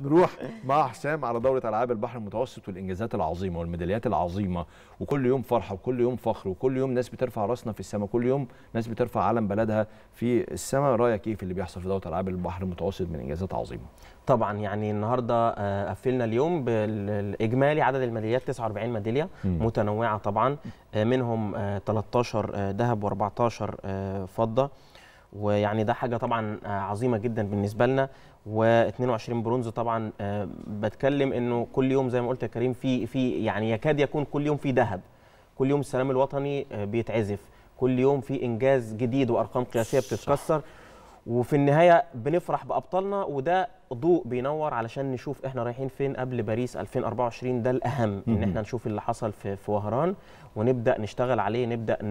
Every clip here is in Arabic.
نروح مع حسام على دوره العاب البحر المتوسط والانجازات العظيمه والميداليات العظيمه وكل يوم فرحه وكل يوم فخر وكل يوم ناس بترفع راسنا في السماء كل يوم ناس بترفع علم بلدها في السماء رايك ايه في اللي بيحصل في دوره العاب البحر المتوسط من انجازات عظيمه طبعا يعني النهارده آه، قفلنا اليوم بالاجمالي عدد الميداليات 49 ميداليه متنوعه طبعا آه، منهم 13 آه، ذهب و14 فضه ويعني ده حاجه طبعا آه، عظيمه جدا بالنسبه لنا و22 برونز طبعا آه، بتكلم انه كل يوم زي ما قلت يا كريم في في يعني يكاد يكون كل يوم في ذهب كل يوم السلام الوطني آه، بيتعزف كل يوم في انجاز جديد وارقام قياسيه بتتكسر وفي النهايه بنفرح بابطالنا وده ضوء بينور علشان نشوف احنا رايحين فين قبل باريس 2024 ده الاهم ان احنا نشوف اللي حصل في في وهران ونبدا نشتغل عليه نبدا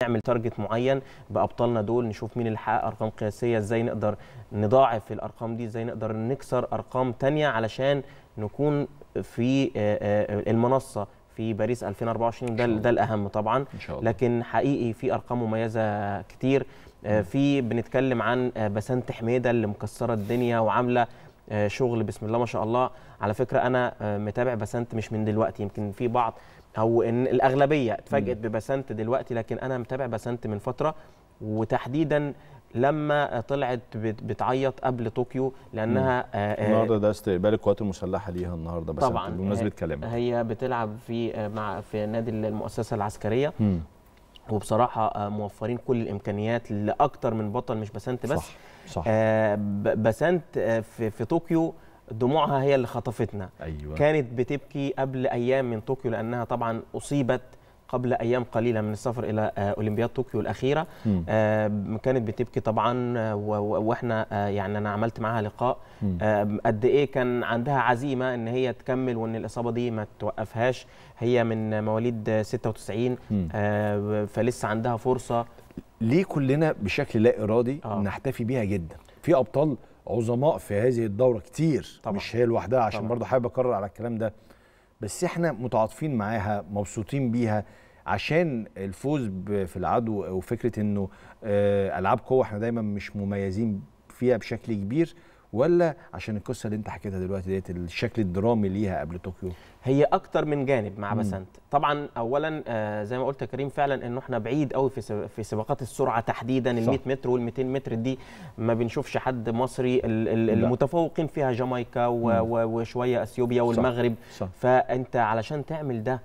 نعمل تارجت معين بابطالنا دول نشوف مين اللي حقق ارقام قياسيه ازاي نقدر نضاعف الارقام دي ازاي نقدر نكسر ارقام تانية علشان نكون في المنصه في باريس 2024 ده ده الاهم طبعا إن شاء الله. لكن حقيقي في ارقام مميزه كتير آه، في بنتكلم عن آه، بسنت حميده اللي مكسره الدنيا وعامله آه، شغل بسم الله ما شاء الله على فكره انا متابع بسنت مش من دلوقتي يمكن في بعض او ان الاغلبيه اتفاجئت ببسنت دلوقتي لكن انا متابع بسنت من فتره وتحديدا لما طلعت بتعيط قبل طوكيو لانها آه النهارده ده استقبال القوات المسلحه ليها النهارده بس طبعا بمناسبه كلامها هي بتلعب في مع في نادي المؤسسه العسكريه مم. وبصراحه آه، موفرين كل الامكانيات لاكتر من بطل مش بسنت بس صح صح آه، بسنت آه، في, في طوكيو دموعها هي اللي خطفتنا أيوة. كانت بتبكي قبل ايام من طوكيو لانها طبعا اصيبت قبل ايام قليله من السفر الى آه، اولمبياد طوكيو الاخيره آه، كانت بتبكي طبعا آه، واحنا يعني انا عملت معاها لقاء قد ايه كان عندها عزيمه ان هي تكمل وان الاصابه دي ما توقفهاش هي من مواليد 96 فلسه عندها فرصه ليه كلنا بشكل لا ارادي آه. نحتفي بيها جدا في ابطال عظماء في هذه الدوره كتير طبعا. مش هي لوحدها عشان برضه حابب اكرر على الكلام ده بس احنا متعاطفين معاها مبسوطين بيها عشان الفوز في العدو وفكره انه آه، العاب قوه احنا دايما مش مميزين فيها بشكل كبير ولا عشان القصه اللي انت حكيتها دلوقتي ديت الشكل الدرامي ليها قبل طوكيو هي اكتر من جانب مع بسنت طبعا اولا آه زي ما قلت يا كريم فعلا انه احنا بعيد قوي في في سباقات السرعه تحديدا ال 100 متر وال 200 متر دي ما بنشوفش حد مصري المتفوقين فيها جامايكا وشويه اثيوبيا والمغرب صح. صح. فانت علشان تعمل ده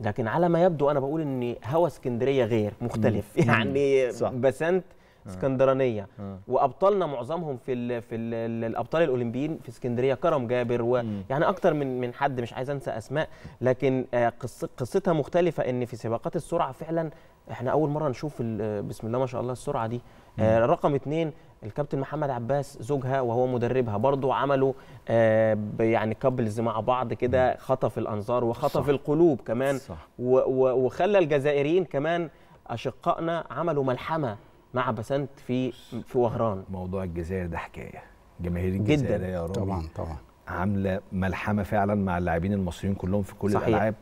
لكن على ما يبدو انا بقول ان هوا اسكندريه غير مختلف مم. يعني بسنت آه. اسكندرانيه آه. وابطالنا معظمهم في الـ في الـ الابطال الاولمبيين في اسكندريه كرم جابر ويعني اكتر من من حد مش عايز انسى اسماء لكن آه، قصتها مختلفه ان في سباقات السرعه فعلا احنا اول مره نشوف آه، بسم الله ما شاء الله السرعه دي آه رقم اثنين الكابتن محمد عباس زوجها وهو مدربها برضو عملوا آه يعني كابلز مع بعض كده خطف الانظار وخطف صح. القلوب كمان صح. وخلى الجزائريين كمان اشقائنا عملوا ملحمه مع بسنت في في وهران موضوع الجزائر ده حكايه جماهير الجزائر يا رب طبعا طبعا عامله ملحمه فعلا مع اللاعبين المصريين كلهم في كل صحيح. الالعاب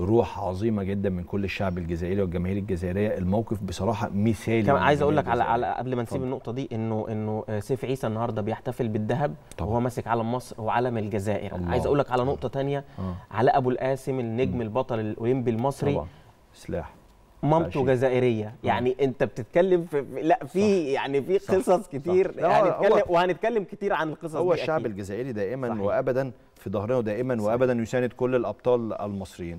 روح عظيمه جدا من كل الشعب الجزائري والجماهير الجزائريه الموقف بصراحه مثالي كمان عايز اقول لك على, على قبل ما نسيب طبعا. النقطه دي انه انه سيف عيسى النهارده بيحتفل بالذهب وهو ماسك علم مصر وعلم الجزائر الله. عايز اقول لك على نقطه ثانيه آه. علاء ابو القاسم النجم م. البطل الاولمبي المصري طبعا. سلاح مامته جزائريه يعني مم. انت بتتكلم في لا في يعني في قصص كتير هنتكلم وهنتكلم كتير عن القصص هو دي هو الشعب الجزائري دائما صحيح. وابدا في ظهرنا ودائما صحيح. وابدا يساند كل الابطال المصريين